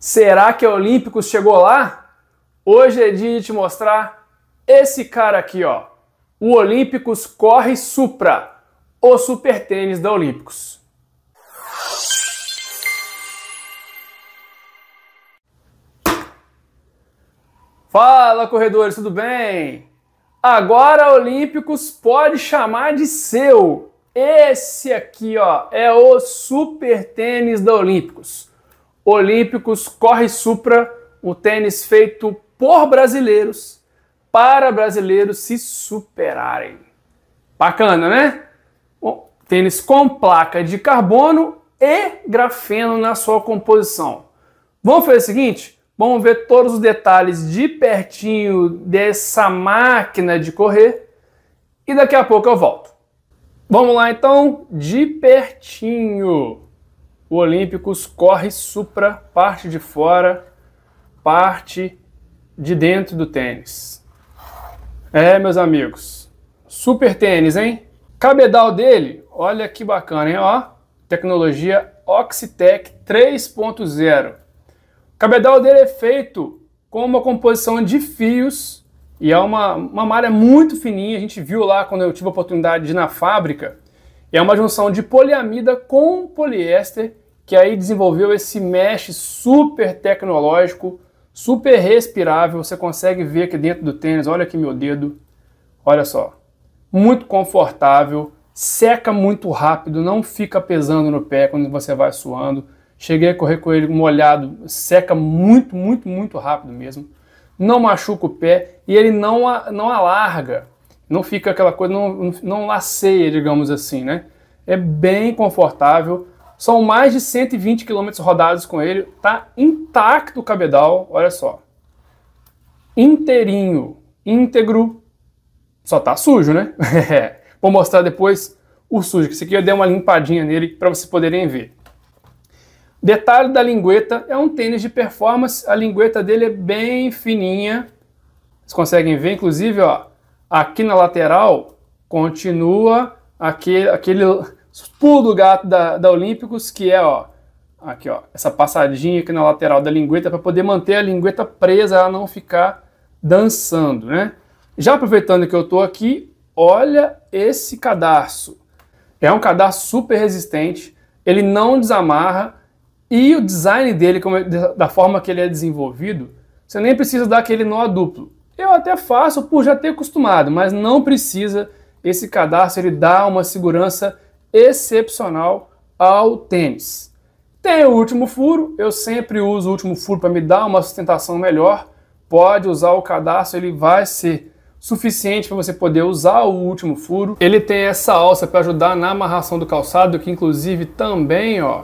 Será que a Olímpicos chegou lá? Hoje é dia de te mostrar esse cara aqui, ó. O Olímpicos Corre Supra, o super tênis da Olímpicos. Fala, corredores, tudo bem? Agora Olímpicos pode chamar de seu. Esse aqui, ó, é o super tênis da Olímpicos. Olímpicos corre supra o tênis feito por brasileiros para brasileiros se superarem. Bacana, né? Bom, tênis com placa de carbono e grafeno na sua composição. Vamos fazer o seguinte? Vamos ver todos os detalhes de pertinho dessa máquina de correr e daqui a pouco eu volto. Vamos lá então, de pertinho. O Olímpicos corre supra, parte de fora, parte de dentro do tênis. É, meus amigos. Super tênis, hein? Cabedal dele, olha que bacana, hein? Ó, tecnologia Oxitec 3.0. O cabedal dele é feito com uma composição de fios e é uma, uma malha muito fininha. A gente viu lá quando eu tive a oportunidade de ir na fábrica. É uma junção de poliamida com poliéster que aí desenvolveu esse mesh super tecnológico, super respirável. Você consegue ver aqui dentro do tênis, olha aqui meu dedo, olha só. Muito confortável, seca muito rápido, não fica pesando no pé quando você vai suando. Cheguei a correr com ele molhado, seca muito, muito, muito rápido mesmo. Não machuca o pé e ele não, não alarga, não fica aquela coisa, não, não laceia, digamos assim, né? É bem confortável. São mais de 120 km rodados com ele. Tá intacto o cabedal, olha só. Inteirinho, íntegro. Só tá sujo, né? É. Vou mostrar depois o sujo, Esse aqui eu dei uma limpadinha nele para vocês poderem ver. Detalhe da lingueta, é um tênis de performance, a lingueta dele é bem fininha. Vocês conseguem ver, inclusive, ó, aqui na lateral continua aquele, aquele pulo do gato da, da Olímpicos, que é, ó, aqui, ó, essa passadinha aqui na lateral da lingueta para poder manter a lingueta presa, ela não ficar dançando, né? Já aproveitando que eu tô aqui, olha esse cadarço. É um cadarço super resistente, ele não desamarra e o design dele, como, é, da forma que ele é desenvolvido, você nem precisa dar aquele nó duplo. Eu até faço por já ter acostumado, mas não precisa. Esse cadarço ele dá uma segurança excepcional ao tênis. Tem o último furo, eu sempre uso o último furo para me dar uma sustentação melhor. Pode usar o cadastro, ele vai ser suficiente para você poder usar o último furo. Ele tem essa alça para ajudar na amarração do calçado, que inclusive também ó,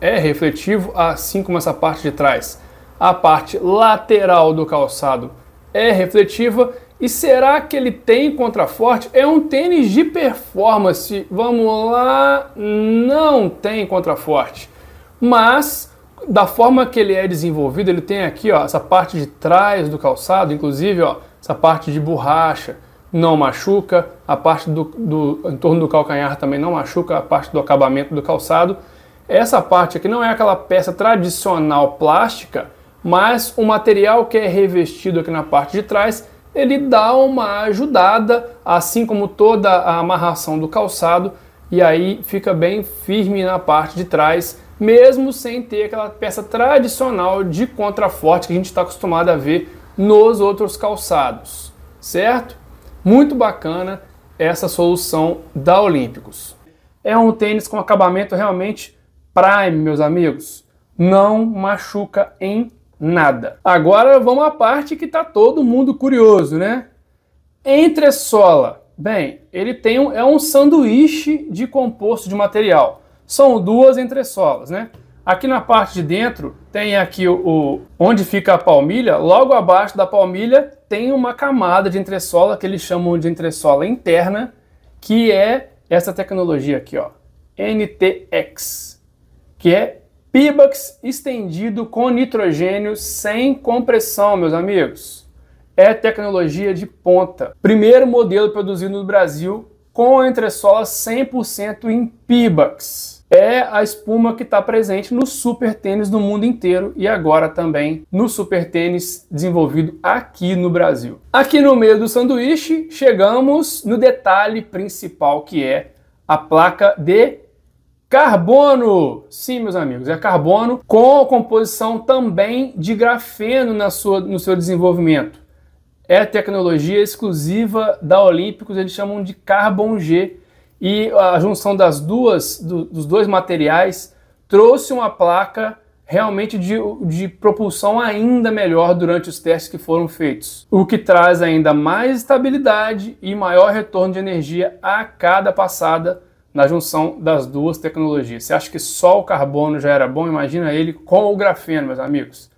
é refletivo, assim como essa parte de trás. A parte lateral do calçado é refletiva e será que ele tem contraforte? É um tênis de performance. Vamos lá, não tem contraforte. Mas da forma que ele é desenvolvido, ele tem aqui, ó, essa parte de trás do calçado, inclusive, ó, essa parte de borracha não machuca, a parte do, do em torno do calcanhar também não machuca, a parte do acabamento do calçado. Essa parte aqui não é aquela peça tradicional plástica, mas o material que é revestido aqui na parte de trás ele dá uma ajudada, assim como toda a amarração do calçado, e aí fica bem firme na parte de trás, mesmo sem ter aquela peça tradicional de contraforte que a gente está acostumado a ver nos outros calçados, certo? Muito bacana essa solução da Olímpicos. É um tênis com acabamento realmente prime, meus amigos. Não machuca em nada. Agora vamos à parte que está todo mundo curioso, né? Entressola. Bem, ele tem um, é um sanduíche de composto de material. São duas entressolas, né? Aqui na parte de dentro tem aqui o, o, onde fica a palmilha, logo abaixo da palmilha tem uma camada de entressola que eles chamam de entressola interna, que é essa tecnologia aqui, ó, NTX, que é Pibax estendido com nitrogênio sem compressão, meus amigos. É tecnologia de ponta. Primeiro modelo produzido no Brasil com entressola 100% em Pibax. É a espuma que está presente no super tênis do mundo inteiro e agora também no super tênis desenvolvido aqui no Brasil. Aqui no meio do sanduíche, chegamos no detalhe principal que é a placa de Carbono, sim, meus amigos, é carbono com a composição também de grafeno na sua, no seu desenvolvimento. É tecnologia exclusiva da Olímpicos, eles chamam de Carbon G. E a junção das duas, do, dos dois materiais, trouxe uma placa realmente de, de propulsão ainda melhor durante os testes que foram feitos, o que traz ainda mais estabilidade e maior retorno de energia a cada passada na junção das duas tecnologias. Você acha que só o carbono já era bom? Imagina ele com o grafeno, meus amigos.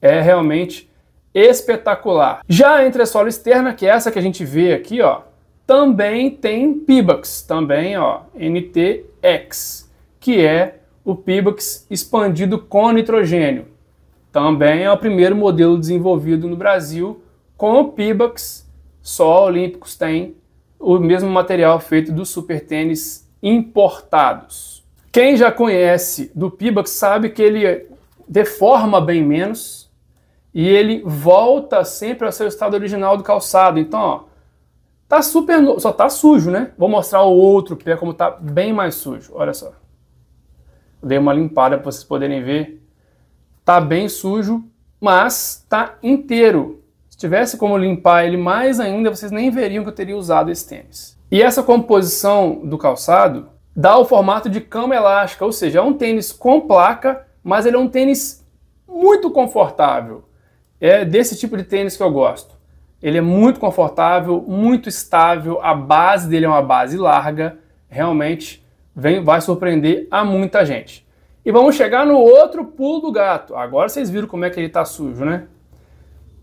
É realmente espetacular. Já entre a sola externa, que é essa que a gente vê aqui, ó, também tem Pibax, também, ó, NTX, que é o Pibax expandido com nitrogênio. Também é o primeiro modelo desenvolvido no Brasil com o Pibax. Só Olímpicos tem o mesmo material feito do Super Tênis importados. Quem já conhece do Pibax sabe que ele deforma bem menos e ele volta sempre ao seu estado original do calçado. Então, ó, tá super no... só tá sujo, né? Vou mostrar o outro pé como tá bem mais sujo. Olha só. Dei uma limpada para vocês poderem ver. Tá bem sujo, mas tá inteiro. Se tivesse como limpar ele mais ainda, vocês nem veriam que eu teria usado esse tênis. E essa composição do calçado dá o formato de cama elástica, ou seja, é um tênis com placa, mas ele é um tênis muito confortável. É desse tipo de tênis que eu gosto. Ele é muito confortável, muito estável, a base dele é uma base larga, realmente vem, vai surpreender a muita gente. E vamos chegar no outro pulo do gato. Agora vocês viram como é que ele está sujo, né?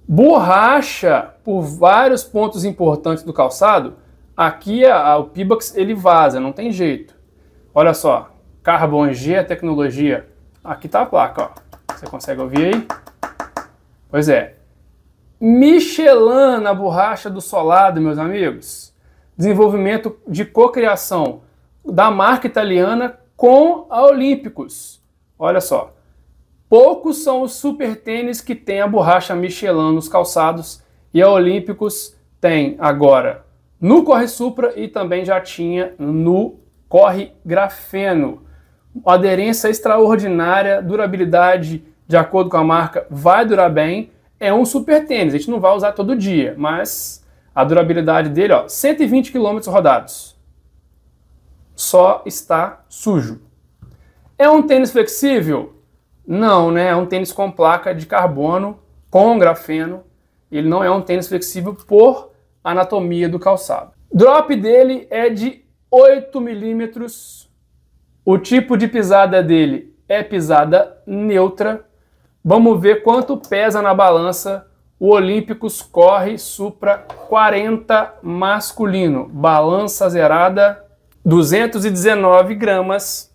Borracha por vários pontos importantes do calçado Aqui a, a, o Pibax ele vaza, não tem jeito. Olha só, Carbon G é tecnologia. Aqui está a placa, ó. Você consegue ouvir aí? Pois é. Michelin na borracha do solado, meus amigos. Desenvolvimento de cocriação da marca italiana com a Olímpicos. Olha só. Poucos são os super tênis que tem a borracha Michelin nos calçados e a Olímpicos tem agora no Corre Supra e também já tinha no Corre Grafeno. Aderência extraordinária, durabilidade de acordo com a marca vai durar bem. É um super tênis, a gente não vai usar todo dia, mas a durabilidade dele, ó, 120 km rodados. Só está sujo. É um tênis flexível? Não, né? É um tênis com placa de carbono com grafeno. Ele não é um tênis flexível por anatomia do calçado. Drop dele é de 8 milímetros. O tipo de pisada dele é pisada neutra. Vamos ver quanto pesa na balança. O Olímpicos corre Supra 40 masculino. Balança zerada 219 gramas.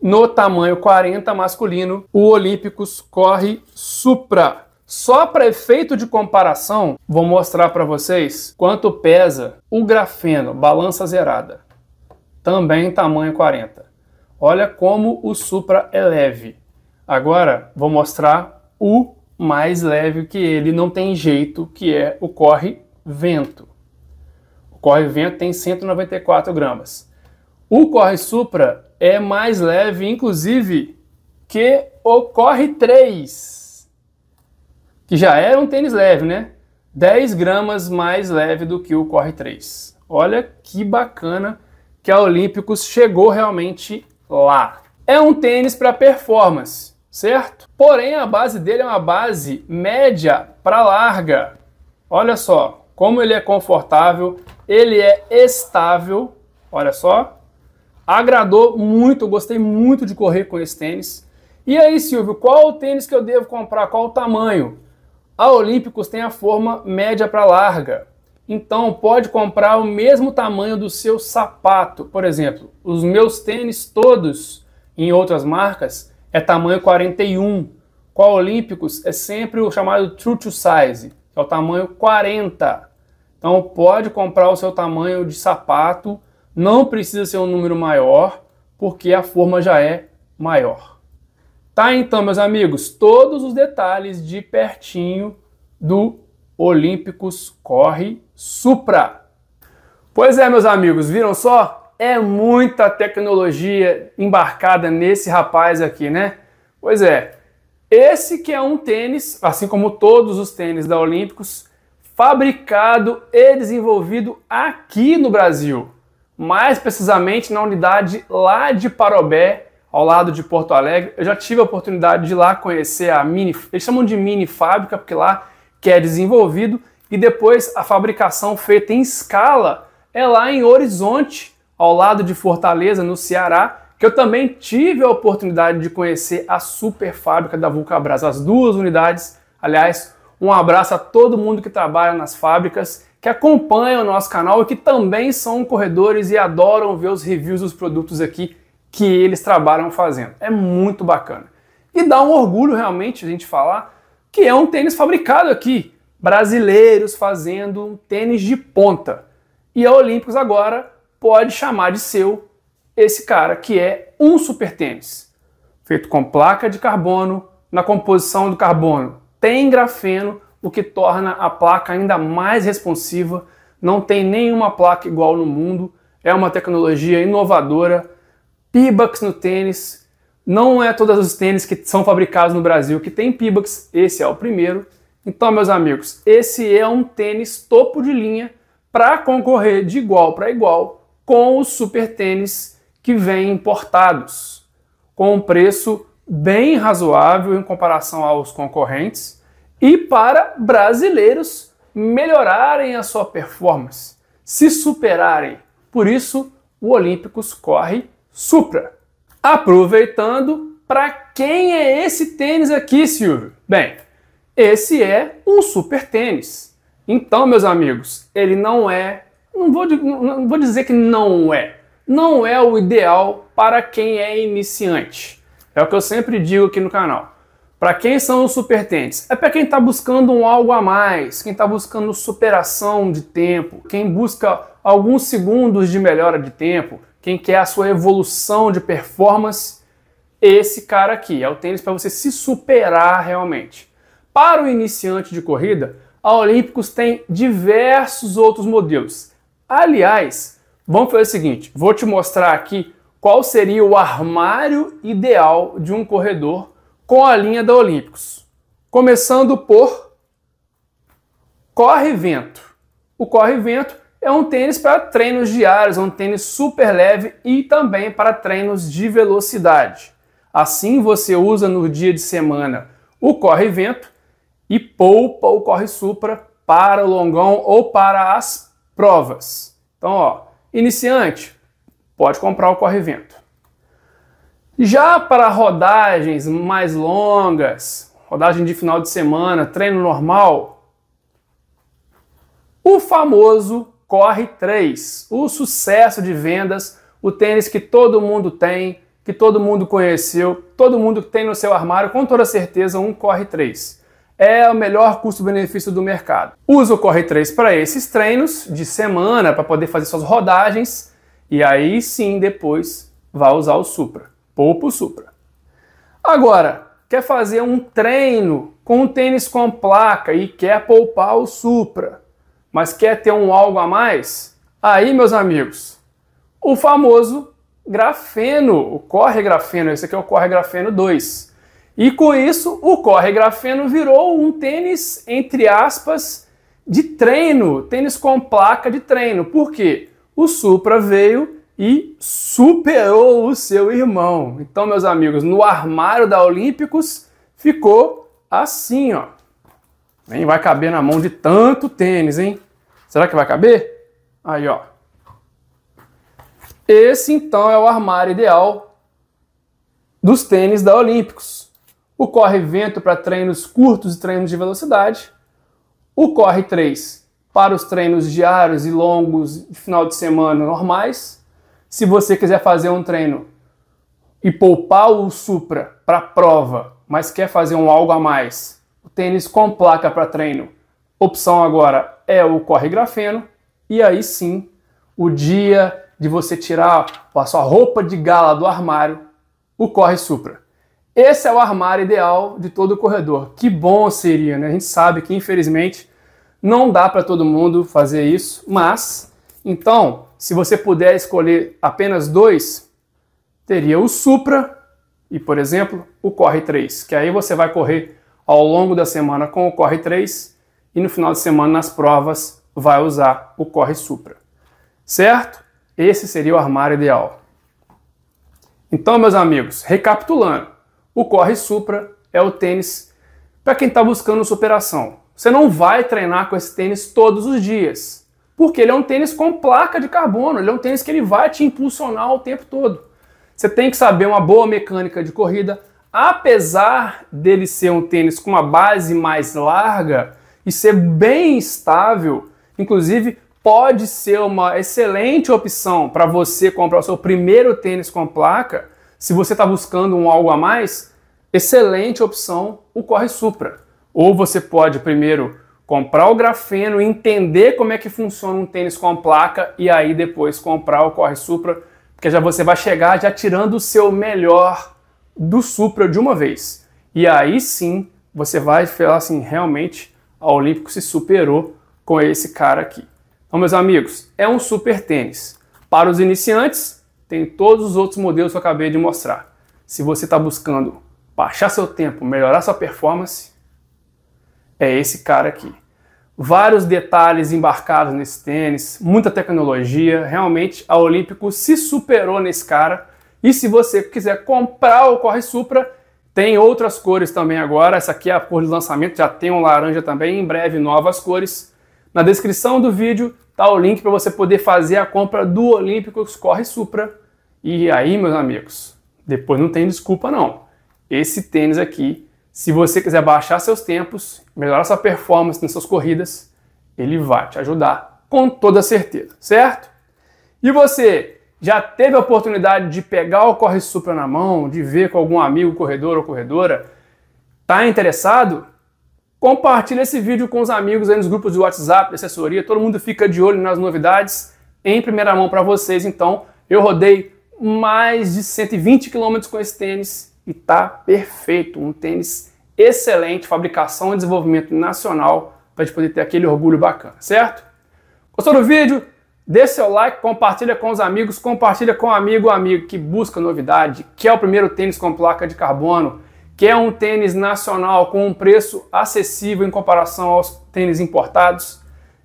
No tamanho 40 masculino, o Olímpicos corre Supra. Só para efeito de comparação, vou mostrar para vocês quanto pesa o grafeno, balança zerada, também tamanho 40. Olha como o Supra é leve. Agora vou mostrar o mais leve que ele, não tem jeito, que é o Corre Vento. O Corre Vento tem 194 gramas. O Corre Supra é mais leve, inclusive, que o Corre 3 que já era um tênis leve, né? 10 gramas mais leve do que o Corre 3. Olha que bacana que a Olímpicos chegou realmente lá. É um tênis para performance, certo? Porém, a base dele é uma base média para larga. Olha só como ele é confortável, ele é estável. Olha só, agradou muito, gostei muito de correr com esse tênis. E aí, Silvio, qual o tênis que eu devo comprar? Qual o tamanho? A Olímpicos tem a forma média para larga. Então pode comprar o mesmo tamanho do seu sapato. Por exemplo, os meus tênis todos em outras marcas é tamanho 41. Com a Olímpicos é sempre o chamado true to size, que é o tamanho 40. Então pode comprar o seu tamanho de sapato, não precisa ser um número maior, porque a forma já é maior. Tá então, meus amigos, todos os detalhes de pertinho do Olímpicos Corre Supra. Pois é, meus amigos, viram só? É muita tecnologia embarcada nesse rapaz aqui, né? Pois é. Esse que é um tênis, assim como todos os tênis da Olímpicos, fabricado e desenvolvido aqui no Brasil, mais precisamente na unidade lá de Parobé, ao lado de Porto Alegre. Eu já tive a oportunidade de ir lá conhecer a mini, eles chamam de mini fábrica, porque lá que é desenvolvido e depois a fabricação feita em escala é lá em Horizonte, ao lado de Fortaleza, no Ceará, que eu também tive a oportunidade de conhecer a super fábrica da Vulcabras, as duas unidades. Aliás, um abraço a todo mundo que trabalha nas fábricas, que acompanha o nosso canal e que também são corredores e adoram ver os reviews dos produtos aqui que eles trabalham fazendo. É muito bacana. E dá um orgulho realmente a gente falar que é um tênis fabricado aqui. Brasileiros fazendo um tênis de ponta. E a Olímpicos agora pode chamar de seu esse cara que é um super tênis. Feito com placa de carbono, na composição do carbono tem grafeno, o que torna a placa ainda mais responsiva. Não tem nenhuma placa igual no mundo. É uma tecnologia inovadora Pibax no tênis. Não é todos os tênis que são fabricados no Brasil que tem Pibax, esse é o primeiro. Então, meus amigos, esse é um tênis topo de linha para concorrer de igual para igual com os super tênis que vêm importados, com um preço bem razoável em comparação aos concorrentes e para brasileiros melhorarem a sua performance, se superarem. Por isso, o Olímpicos corre Supra. Aproveitando, para quem é esse tênis aqui, Silvio? Bem, esse é um super tênis. Então, meus amigos, ele não é, não vou, não vou dizer que não é, não é o ideal para quem é iniciante. É o que eu sempre digo aqui no canal. Para quem são os super tênis? É para quem está buscando um algo a mais, quem está buscando superação de tempo, quem busca alguns segundos de melhora de tempo, quem quer a sua evolução de performance, esse cara aqui. É o tênis para você se superar realmente. Para o iniciante de corrida, a Olímpicos tem diversos outros modelos. Aliás, vamos fazer o seguinte: vou te mostrar aqui qual seria o armário ideal de um corredor com a linha da Olímpicos. Começando por corre-vento. O corre-vento é um tênis para treinos diários, é um tênis super leve e também para treinos de velocidade. Assim você usa no dia de semana o corre-vento e poupa o corre-supra para o longão ou para as provas. Então, ó, iniciante, pode comprar o corre-vento. Já para rodagens mais longas, rodagem de final de semana, treino normal, o famoso Corre 3. O sucesso de vendas, o tênis que todo mundo tem, que todo mundo conheceu, todo mundo que tem no seu armário, com toda certeza, um Corre 3. É o melhor custo-benefício do mercado. Usa o Corre 3 para esses treinos de semana, para poder fazer suas rodagens, e aí sim depois vá usar o Supra. Poupa o Supra. Agora, quer fazer um treino com um tênis com placa e quer poupar o Supra mas quer ter um algo a mais, aí, meus amigos, o famoso grafeno, o corre grafeno, esse aqui é o corre grafeno 2. E com isso, o corre grafeno virou um tênis, entre aspas, de treino, tênis com placa de treino. Por quê? O Supra veio e superou o seu irmão. Então, meus amigos, no armário da Olímpicos ficou assim, ó. Nem vai caber na mão de tanto tênis, hein? Será que vai caber? Aí, ó. Esse então é o armário ideal dos tênis da Olímpicos. O corre-vento para treinos curtos e treinos de velocidade. O corre 3 para os treinos diários e longos de final de semana normais. Se você quiser fazer um treino e poupar o Supra para prova, mas quer fazer um algo a mais, o tênis com placa para treino. Opção agora é o corre grafeno e aí sim, o dia de você tirar a sua roupa de gala do armário, o corre supra. Esse é o armário ideal de todo corredor. Que bom seria, né? A gente sabe que infelizmente não dá para todo mundo fazer isso, mas então, se você puder escolher apenas dois, teria o Supra e, por exemplo, o Corre 3, que aí você vai correr ao longo da semana com o corre 3 e no final de semana nas provas vai usar o corre supra. Certo? Esse seria o armário ideal. Então, meus amigos, recapitulando, o corre supra é o tênis para quem está buscando superação. Você não vai treinar com esse tênis todos os dias, porque ele é um tênis com placa de carbono, ele é um tênis que ele vai te impulsionar o tempo todo. Você tem que saber uma boa mecânica de corrida, apesar dele ser um tênis com uma base mais larga e ser bem estável, inclusive pode ser uma excelente opção para você comprar o seu primeiro tênis com placa. Se você está buscando um algo a mais, excelente opção o Corre Supra. Ou você pode primeiro comprar o grafeno, entender como é que funciona um tênis com placa e aí depois comprar o Corre Supra, porque já você vai chegar já tirando o seu melhor do Supra de uma vez. E aí sim você vai falar assim, realmente a Olímpico se superou com esse cara aqui. Então, meus amigos, é um super tênis. Para os iniciantes, tem todos os outros modelos que eu acabei de mostrar. Se você está buscando baixar seu tempo, melhorar sua performance, é esse cara aqui. Vários detalhes embarcados nesse tênis, muita tecnologia. Realmente, a Olímpico se superou nesse cara e se você quiser comprar o Corre Supra, tem outras cores também agora. Essa aqui é a cor de lançamento, já tem um laranja também, em breve novas cores. Na descrição do vídeo tá o link para você poder fazer a compra do Olímpicos Corre Supra. E aí, meus amigos, depois não tem desculpa não. Esse tênis aqui, se você quiser baixar seus tempos, melhorar sua performance nas suas corridas, ele vai te ajudar com toda certeza, certo? E você já teve a oportunidade de pegar o corre supra na mão, de ver com algum amigo corredor ou corredora? Tá interessado? Compartilhe esse vídeo com os amigos aí nos grupos de WhatsApp, de assessoria, todo mundo fica de olho nas novidades em primeira mão para vocês. Então, eu rodei mais de 120 km com esse tênis e tá perfeito, um tênis excelente, fabricação e desenvolvimento nacional, para a gente poder ter aquele orgulho bacana, certo? Gostou do vídeo? Dê seu like, compartilha com os amigos, compartilha com um amigo amigo que busca novidade, quer é o primeiro tênis com placa de carbono, quer é um tênis nacional com um preço acessível em comparação aos tênis importados.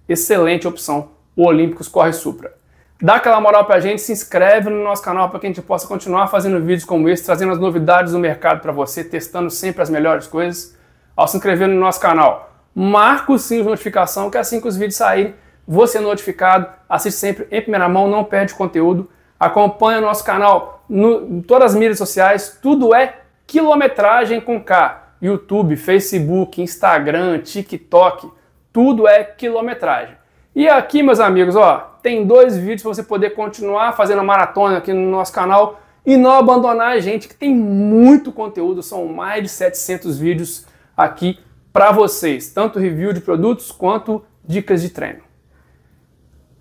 Excelente opção, o Olímpicos Corre Supra. Dá aquela moral pra gente, se inscreve no nosso canal para que a gente possa continuar fazendo vídeos como esse, trazendo as novidades do mercado para você, testando sempre as melhores coisas. Ao se inscrever no nosso canal, marca o sininho de notificação que é assim que os vídeos saírem, você é notificado, assiste sempre em primeira mão, não perde conteúdo, acompanha nosso canal no, em todas as mídias sociais, tudo é quilometragem com K. YouTube, Facebook, Instagram, TikTok, tudo é quilometragem. E aqui, meus amigos, ó, tem dois vídeos para você poder continuar fazendo a maratona aqui no nosso canal e não abandonar a gente, que tem muito conteúdo, são mais de 700 vídeos aqui para vocês, tanto review de produtos quanto dicas de treino.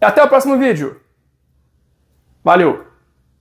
Até o próximo vídeo. Valeu!